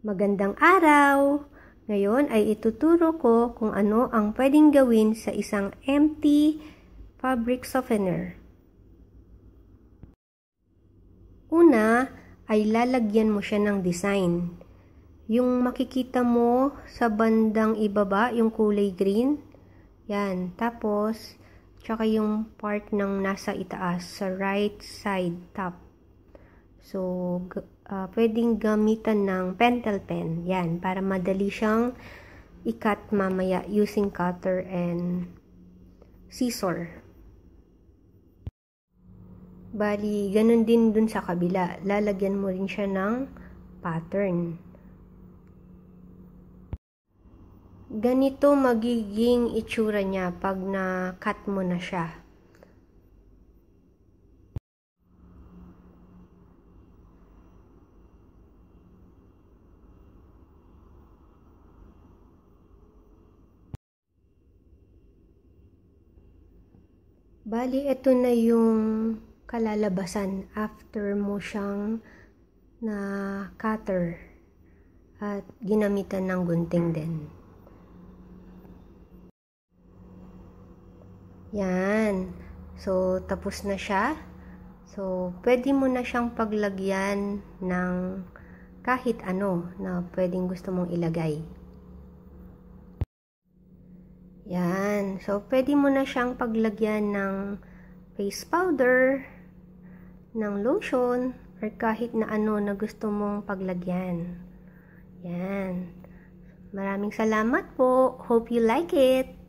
Magandang araw! Ngayon ay ituturo ko kung ano ang pwedeng gawin sa isang empty fabric softener. Una ay lalagyan mo siya ng design. Yung makikita mo sa bandang ibaba, yung kulay green, yan. Tapos, tsaka yung part ng nasa itaas, sa right side top. So, uh, pwedeng gamitan ng pentel pen. Yan, para madali siyang ikat mamaya using cutter and scissor. Bali, ganun din dun sa kabila. Lalagyan mo rin siya ng pattern. Ganito magiging itsura niya pag na-cut mo na siya. Bali, ito na yung kalalabasan after mo siyang na cutter at ginamitan ng gunting din. Yan. So, tapos na siya. So, pwede mo na siyang paglagyan ng kahit ano na pwedeng gusto mong ilagay. Ayan. So, pwede mo na siyang paglagyan ng face powder, ng lotion, or kahit na ano na gusto mong paglagyan. Yan. Maraming salamat po. Hope you like it.